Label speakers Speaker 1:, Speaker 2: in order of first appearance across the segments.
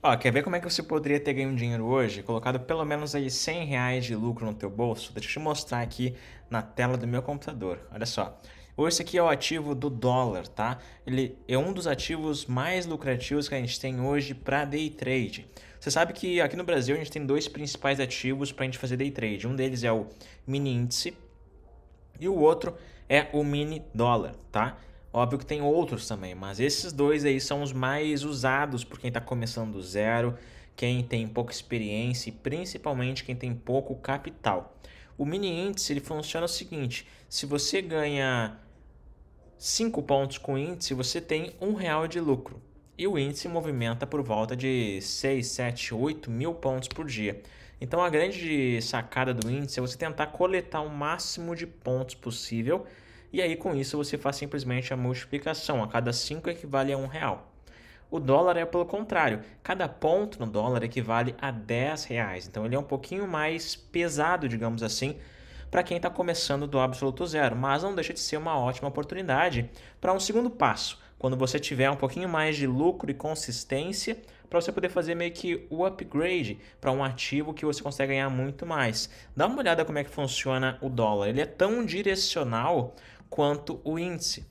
Speaker 1: Ó, quer ver como é que você poderia ter ganho dinheiro hoje? Colocado pelo menos aí 100 reais de lucro no teu bolso? Deixa eu te mostrar aqui na tela do meu computador. Olha só. Hoje esse aqui é o ativo do dólar, tá? Ele é um dos ativos mais lucrativos que a gente tem hoje para day trade. Você sabe que aqui no Brasil a gente tem dois principais ativos para a gente fazer day trade. Um deles é o mini índice e o outro é o mini dólar, tá? Óbvio que tem outros também, mas esses dois aí são os mais usados por quem está começando do zero, quem tem pouca experiência e principalmente quem tem pouco capital. O mini índice ele funciona o seguinte: se você ganha 5 pontos com o índice, você tem um real de lucro. E o índice movimenta por volta de 6, 7, 8 mil pontos por dia. Então a grande sacada do índice é você tentar coletar o máximo de pontos possível e aí com isso você faz simplesmente a multiplicação, a cada 5 equivale a um real. O dólar é pelo contrário, cada ponto no dólar equivale a 10 reais, então ele é um pouquinho mais pesado, digamos assim, para quem está começando do absoluto zero, mas não deixa de ser uma ótima oportunidade para um segundo passo, quando você tiver um pouquinho mais de lucro e consistência, para você poder fazer meio que o upgrade para um ativo que você consegue ganhar muito mais. Dá uma olhada como é que funciona o dólar. Ele é tão direcional quanto o índice.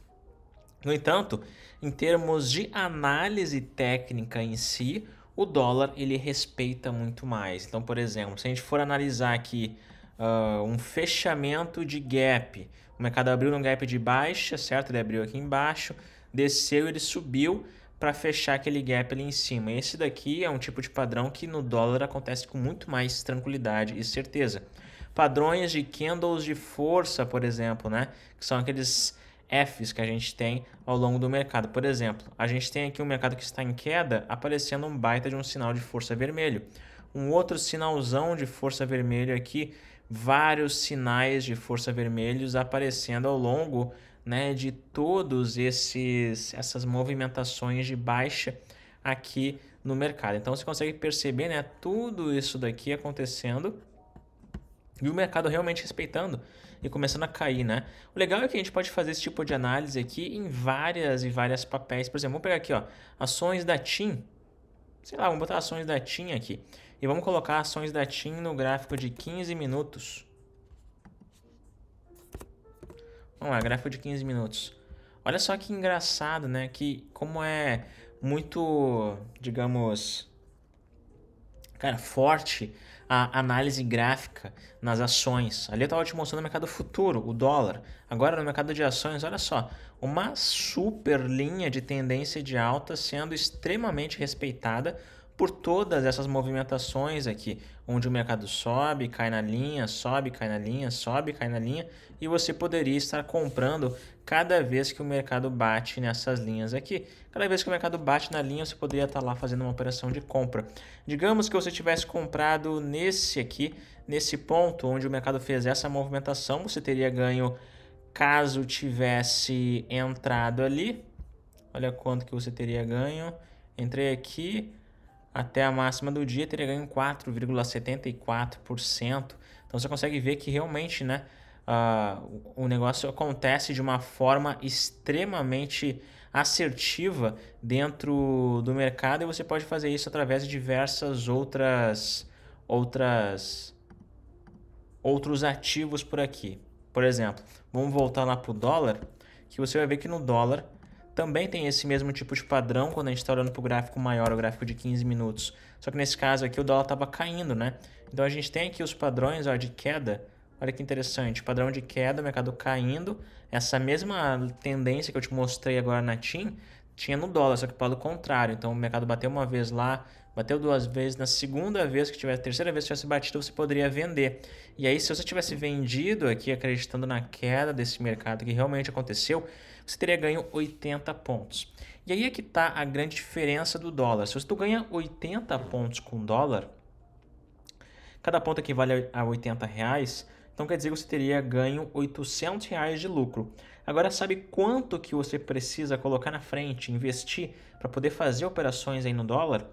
Speaker 1: No entanto, em termos de análise técnica em si, o dólar ele respeita muito mais. Então, por exemplo, se a gente for analisar aqui uh, um fechamento de gap, o mercado abriu num gap de baixa, certo? Ele abriu aqui embaixo, desceu, ele subiu, para fechar aquele gap ali em cima. Esse daqui é um tipo de padrão que no dólar acontece com muito mais tranquilidade e certeza. Padrões de candles de força, por exemplo, né? que são aqueles Fs que a gente tem ao longo do mercado. Por exemplo, a gente tem aqui um mercado que está em queda, aparecendo um baita de um sinal de força vermelho. Um outro sinalzão de força vermelho aqui, vários sinais de força vermelhos aparecendo ao longo né, de todos esses essas movimentações de baixa aqui no mercado. Então você consegue perceber, né, tudo isso daqui acontecendo e o mercado realmente respeitando e começando a cair, né? O legal é que a gente pode fazer esse tipo de análise aqui em várias e várias papéis. Por exemplo, vamos pegar aqui, ó, ações da TIM. Sei lá, vamos botar ações da TIM aqui. E vamos colocar ações da TIM no gráfico de 15 minutos. Vamos lá, gráfico de 15 minutos. Olha só que engraçado, né? Que como é muito, digamos, cara, forte a análise gráfica nas ações. Ali eu estava te mostrando o mercado futuro, o dólar. Agora no mercado de ações, olha só, uma super linha de tendência de alta sendo extremamente respeitada por todas essas movimentações aqui, onde o mercado sobe, cai na linha, sobe, cai na linha, sobe, cai na linha, e você poderia estar comprando cada vez que o mercado bate nessas linhas aqui. Cada vez que o mercado bate na linha, você poderia estar lá fazendo uma operação de compra. Digamos que você tivesse comprado nesse aqui, nesse ponto onde o mercado fez essa movimentação, você teria ganho caso tivesse entrado ali. Olha quanto que você teria ganho. Entrei aqui, até a máxima do dia, teria ganho 4,74%. Então você consegue ver que realmente né, uh, o negócio acontece de uma forma extremamente assertiva dentro do mercado e você pode fazer isso através de diversas outras outras outros ativos por aqui. Por exemplo, vamos voltar lá para o dólar, que você vai ver que no dólar também tem esse mesmo tipo de padrão quando a gente está olhando para o gráfico maior, o gráfico de 15 minutos. Só que nesse caso aqui o dólar estava caindo, né? Então a gente tem aqui os padrões ó, de queda. Olha que interessante, padrão de queda, mercado caindo. Essa mesma tendência que eu te mostrei agora na TIM tinha no dólar, só que pelo contrário. Então o mercado bateu uma vez lá, bateu duas vezes, na segunda vez que tivesse, terceira vez que tivesse batido, você poderia vender. E aí, se você tivesse vendido aqui, acreditando na queda desse mercado que realmente aconteceu, você teria ganho 80 pontos. E aí é que está a grande diferença do dólar. Se você ganha 80 pontos com dólar, cada ponto equivale a 80 reais, então quer dizer que você teria ganho 800 reais de lucro. Agora sabe quanto que você precisa colocar na frente, investir para poder fazer operações aí no dólar?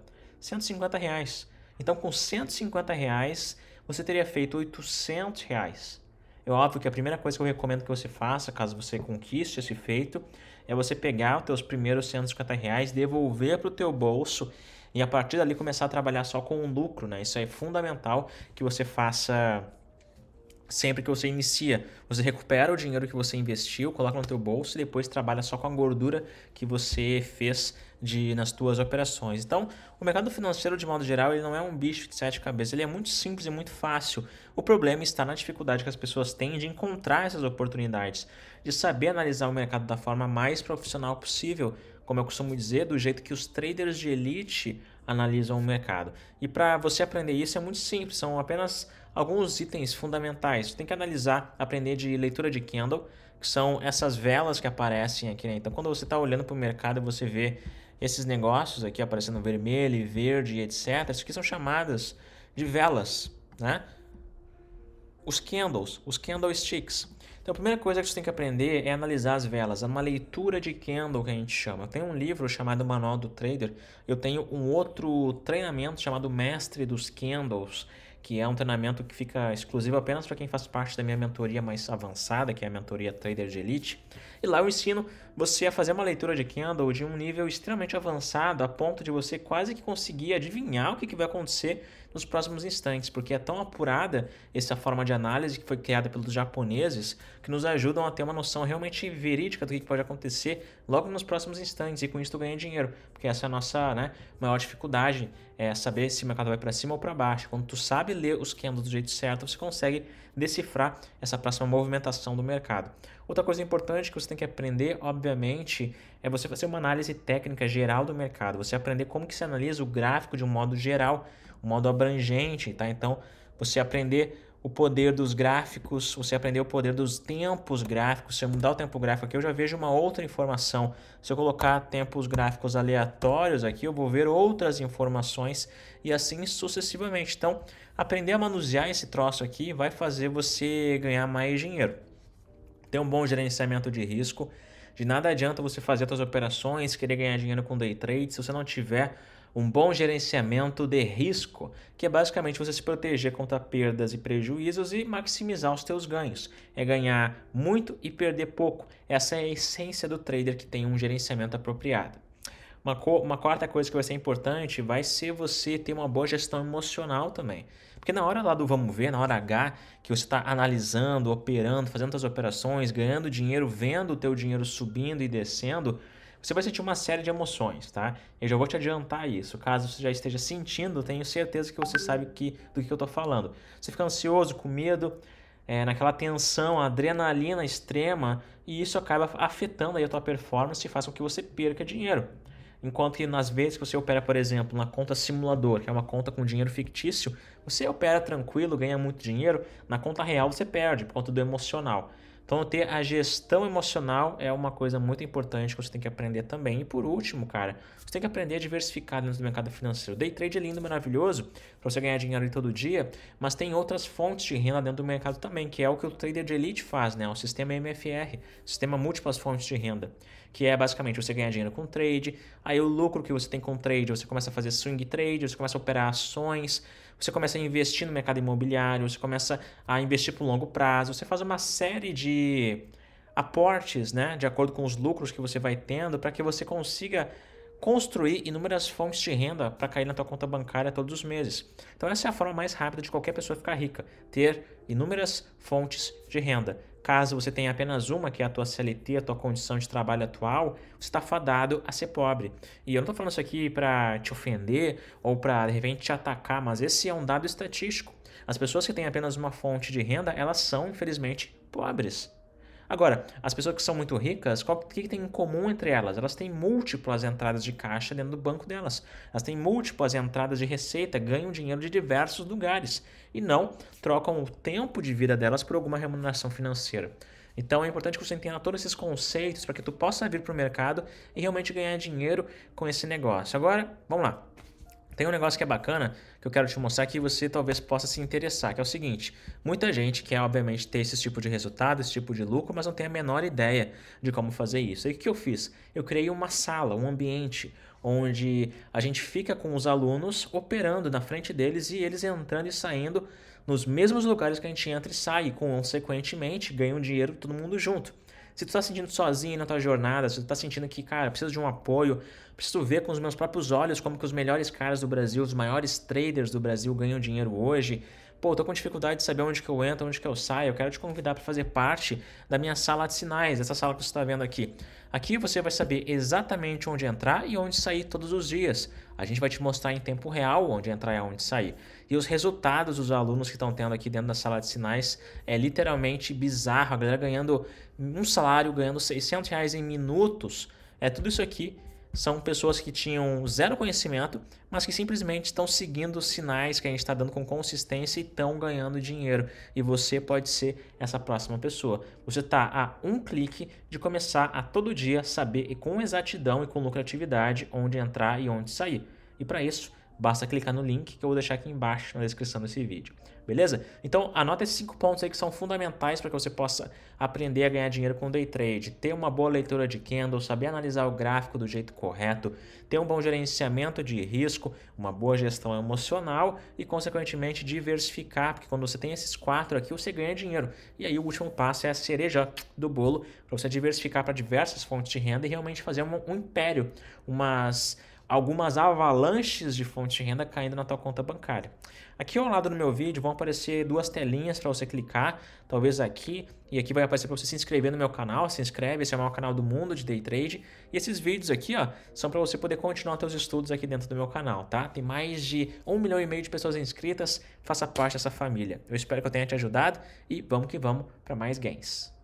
Speaker 1: 150 reais. Então, com 150 reais, você teria feito 800 reais. É óbvio que a primeira coisa que eu recomendo que você faça, caso você conquiste esse feito, é você pegar os seus primeiros 150 reais, devolver para o teu bolso e a partir dali começar a trabalhar só com o lucro, né? Isso é fundamental que você faça sempre que você inicia. Você recupera o dinheiro que você investiu, coloca no teu bolso e depois trabalha só com a gordura que você fez de, nas tuas operações. Então, o mercado financeiro, de modo geral, ele não é um bicho de sete cabeças, ele é muito simples e muito fácil. O problema está na dificuldade que as pessoas têm de encontrar essas oportunidades, de saber analisar o mercado da forma mais profissional possível, como eu costumo dizer, do jeito que os traders de elite analisam o mercado. E para você aprender isso é muito simples, são apenas alguns itens fundamentais. Você tem que analisar, aprender de leitura de candle, que são essas velas que aparecem aqui. Né? Então, quando você está olhando para o mercado, você vê esses negócios aqui aparecendo vermelho e verde, etc. Isso aqui são chamadas de velas, né? Os candles, os candlesticks. Então a primeira coisa que você tem que aprender é analisar as velas. É uma leitura de candle que a gente chama. Eu tenho um livro chamado Manual do Trader. Eu tenho um outro treinamento chamado Mestre dos Candles, que é um treinamento que fica exclusivo apenas para quem faz parte da minha mentoria mais avançada, que é a mentoria Trader de Elite. E lá eu ensino você a fazer uma leitura de candle de um nível extremamente avançado, a ponto de você quase que conseguir adivinhar o que vai acontecer nos próximos instantes, porque é tão apurada essa forma de análise que foi criada pelos japoneses, que nos ajudam a ter uma noção realmente verídica do que pode acontecer logo nos próximos instantes, e com isso tu ganha dinheiro, porque essa é a nossa né, maior dificuldade, é saber se o mercado vai para cima ou para baixo. Quando tu sabe ler os candles do jeito certo, você consegue decifrar essa próxima movimentação do mercado. Outra coisa importante que você tem que aprender, obviamente, é você fazer uma análise técnica geral do mercado. Você aprender como que se analisa o gráfico de um modo geral, um modo abrangente, tá? Então, você aprender o poder dos gráficos, você aprender o poder dos tempos gráficos. Se eu mudar o tempo gráfico aqui, eu já vejo uma outra informação. Se eu colocar tempos gráficos aleatórios aqui, eu vou ver outras informações e assim sucessivamente. Então, aprender a manusear esse troço aqui vai fazer você ganhar mais dinheiro ter um bom gerenciamento de risco. De nada adianta você fazer suas operações, querer ganhar dinheiro com day trade, se você não tiver um bom gerenciamento de risco, que é basicamente você se proteger contra perdas e prejuízos e maximizar os seus ganhos. É ganhar muito e perder pouco. Essa é a essência do trader que tem um gerenciamento apropriado. Uma, co uma quarta coisa que vai ser importante vai ser você ter uma boa gestão emocional também. Porque na hora lá do vamos ver, na hora H, que você está analisando, operando, fazendo as operações, ganhando dinheiro, vendo o teu dinheiro subindo e descendo, você vai sentir uma série de emoções, tá? Eu já vou te adiantar isso. Caso você já esteja sentindo, tenho certeza que você sabe que, do que eu estou falando. Você fica ansioso, com medo, é, naquela tensão, adrenalina extrema, e isso acaba afetando aí a tua performance e faz com que você perca dinheiro. Enquanto que nas vezes que você opera, por exemplo, na conta simulador, que é uma conta com dinheiro fictício, você opera tranquilo, ganha muito dinheiro, na conta real você perde por conta do emocional. Então, ter a gestão emocional é uma coisa muito importante que você tem que aprender também. E por último, cara, você tem que aprender a diversificar dentro do mercado financeiro. Day trade é lindo, maravilhoso, para você ganhar dinheiro ali todo dia, mas tem outras fontes de renda dentro do mercado também, que é o que o trader de elite faz, né? O sistema MFR, sistema múltiplas fontes de renda, que é basicamente você ganhar dinheiro com trade, aí o lucro que você tem com trade, você começa a fazer swing trade, você começa a operar ações, você começa a investir no mercado imobiliário, você começa a investir o longo prazo, você faz uma série de aportes, né, de acordo com os lucros que você vai tendo, para que você consiga construir inúmeras fontes de renda para cair na tua conta bancária todos os meses. Então essa é a forma mais rápida de qualquer pessoa ficar rica, ter inúmeras fontes de renda. Caso você tenha apenas uma, que é a tua CLT, a tua condição de trabalho atual, você está fadado a ser pobre. E eu não estou falando isso aqui para te ofender ou para, de repente, te atacar, mas esse é um dado estatístico. As pessoas que têm apenas uma fonte de renda, elas são, infelizmente, pobres. Agora, as pessoas que são muito ricas, qual, o que, que tem em comum entre elas? Elas têm múltiplas entradas de caixa dentro do banco delas. Elas têm múltiplas entradas de receita, ganham dinheiro de diversos lugares e não trocam o tempo de vida delas por alguma remuneração financeira. Então é importante que você entenda todos esses conceitos para que tu possa vir para o mercado e realmente ganhar dinheiro com esse negócio. Agora, vamos lá. Tem um negócio que é bacana que eu quero te mostrar que você talvez possa se interessar, que é o seguinte: muita gente quer, obviamente, ter esse tipo de resultado, esse tipo de lucro, mas não tem a menor ideia de como fazer isso. E o que eu fiz? Eu criei uma sala, um ambiente onde a gente fica com os alunos operando na frente deles e eles entrando e saindo nos mesmos lugares que a gente entra e sai, consequentemente ganham dinheiro todo mundo junto. Se tu tá sentindo sozinho na tua jornada, se tu tá sentindo que, cara, preciso de um apoio, preciso ver com os meus próprios olhos como que os melhores caras do Brasil, os maiores traders do Brasil ganham dinheiro hoje, Pô, tô com dificuldade de saber onde que eu entro, onde que eu saio. Eu quero te convidar para fazer parte da minha sala de sinais, essa sala que você está vendo aqui. Aqui você vai saber exatamente onde entrar e onde sair todos os dias. A gente vai te mostrar em tempo real onde entrar e onde sair. E os resultados dos alunos que estão tendo aqui dentro da sala de sinais é literalmente bizarro. A galera ganhando um salário, ganhando 600 reais em minutos. É tudo isso aqui são pessoas que tinham zero conhecimento, mas que simplesmente estão seguindo os sinais que a gente está dando com consistência e estão ganhando dinheiro. E você pode ser essa próxima pessoa. Você está a um clique de começar a todo dia saber e com exatidão e com lucratividade onde entrar e onde sair. E para isso, basta clicar no link que eu vou deixar aqui embaixo na descrição desse vídeo, beleza? Então anota esses cinco pontos aí que são fundamentais para que você possa aprender a ganhar dinheiro com day trade, ter uma boa leitura de candle, saber analisar o gráfico do jeito correto, ter um bom gerenciamento de risco, uma boa gestão emocional e consequentemente diversificar, porque quando você tem esses quatro aqui você ganha dinheiro. E aí o último passo é a cereja do bolo para você diversificar para diversas fontes de renda e realmente fazer um, um império, umas algumas avalanches de fontes de renda caindo na tua conta bancária. Aqui ao lado do meu vídeo vão aparecer duas telinhas para você clicar, talvez aqui e aqui vai aparecer para você se inscrever no meu canal, se inscreve, esse é o maior canal do mundo de day trade. E esses vídeos aqui, ó, são para você poder continuar seus estudos aqui dentro do meu canal, tá? Tem mais de um milhão e meio de pessoas inscritas, faça parte dessa família. Eu espero que eu tenha te ajudado e vamos que vamos para mais gains.